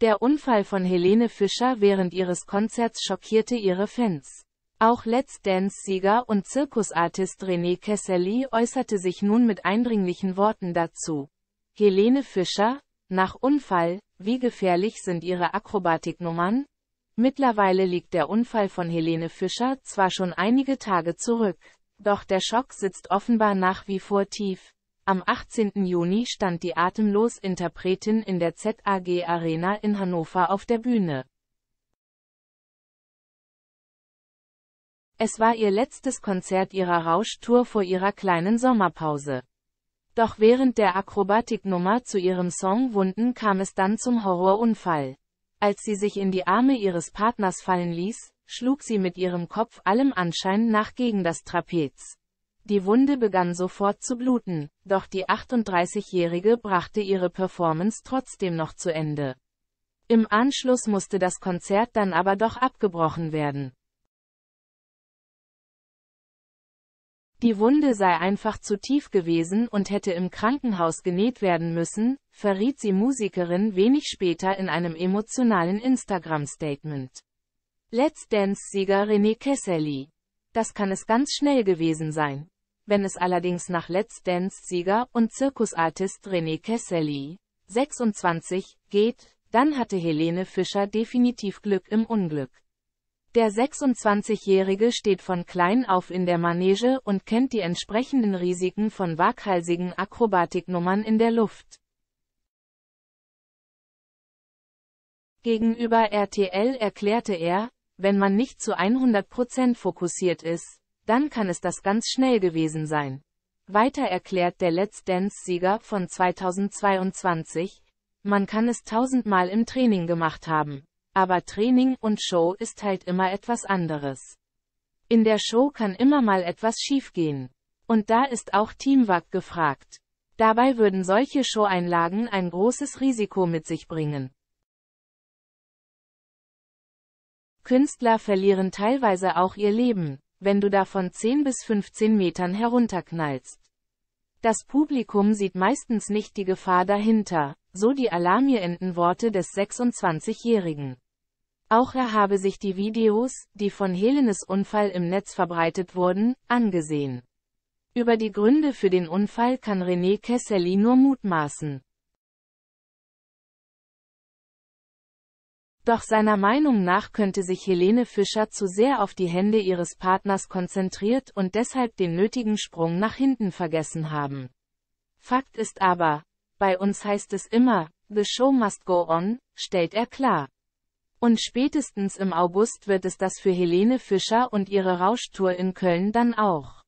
Der Unfall von Helene Fischer während ihres Konzerts schockierte ihre Fans. Auch Let's Dance-Sieger und Zirkusartist René Kessely äußerte sich nun mit eindringlichen Worten dazu. Helene Fischer, nach Unfall, wie gefährlich sind ihre Akrobatiknummern? Mittlerweile liegt der Unfall von Helene Fischer zwar schon einige Tage zurück, doch der Schock sitzt offenbar nach wie vor tief. Am 18. Juni stand die Atemlos-Interpretin in der ZAG Arena in Hannover auf der Bühne. Es war ihr letztes Konzert ihrer Rauschtour vor ihrer kleinen Sommerpause. Doch während der Akrobatiknummer zu ihrem Song Wunden kam es dann zum Horrorunfall. Als sie sich in die Arme ihres Partners fallen ließ, schlug sie mit ihrem Kopf allem Anschein nach gegen das Trapez. Die Wunde begann sofort zu bluten, doch die 38-Jährige brachte ihre Performance trotzdem noch zu Ende. Im Anschluss musste das Konzert dann aber doch abgebrochen werden. Die Wunde sei einfach zu tief gewesen und hätte im Krankenhaus genäht werden müssen, verriet sie Musikerin wenig später in einem emotionalen Instagram-Statement. Let's Dance-Sieger René Kesseli. Das kann es ganz schnell gewesen sein wenn es allerdings nach Let's Dance-Sieger und Zirkusartist René Kesselli, 26, geht, dann hatte Helene Fischer definitiv Glück im Unglück. Der 26-Jährige steht von klein auf in der Manege und kennt die entsprechenden Risiken von waghalsigen Akrobatiknummern in der Luft. Gegenüber RTL erklärte er, wenn man nicht zu 100% fokussiert ist, dann kann es das ganz schnell gewesen sein. Weiter erklärt der Let's Dance-Sieger von 2022, man kann es tausendmal im Training gemacht haben. Aber Training und Show ist halt immer etwas anderes. In der Show kann immer mal etwas schiefgehen. Und da ist auch Teamwork gefragt. Dabei würden solche Show-Einlagen ein großes Risiko mit sich bringen. Künstler verlieren teilweise auch ihr Leben wenn du davon 10 bis 15 Metern herunterknallst. Das Publikum sieht meistens nicht die Gefahr dahinter, so die alarmierenden Worte des 26-Jährigen. Auch er habe sich die Videos, die von Helenes Unfall im Netz verbreitet wurden, angesehen. Über die Gründe für den Unfall kann René Kesseli nur mutmaßen. Doch seiner Meinung nach könnte sich Helene Fischer zu sehr auf die Hände ihres Partners konzentriert und deshalb den nötigen Sprung nach hinten vergessen haben. Fakt ist aber, bei uns heißt es immer, The Show must go on, stellt er klar. Und spätestens im August wird es das für Helene Fischer und ihre Rauschtour in Köln dann auch.